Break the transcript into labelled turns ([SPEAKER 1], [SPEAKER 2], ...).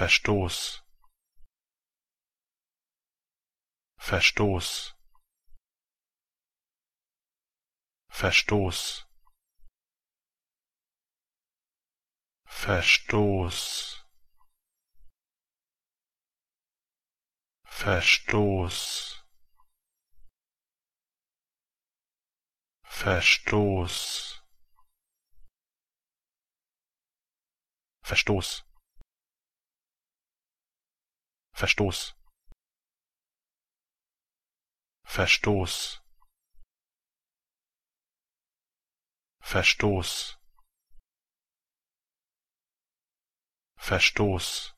[SPEAKER 1] Verstoß Verstoß Verstoß Verstoß Verstoß Verstoß Verstoß Verstoß Verstoß Verstoß Verstoß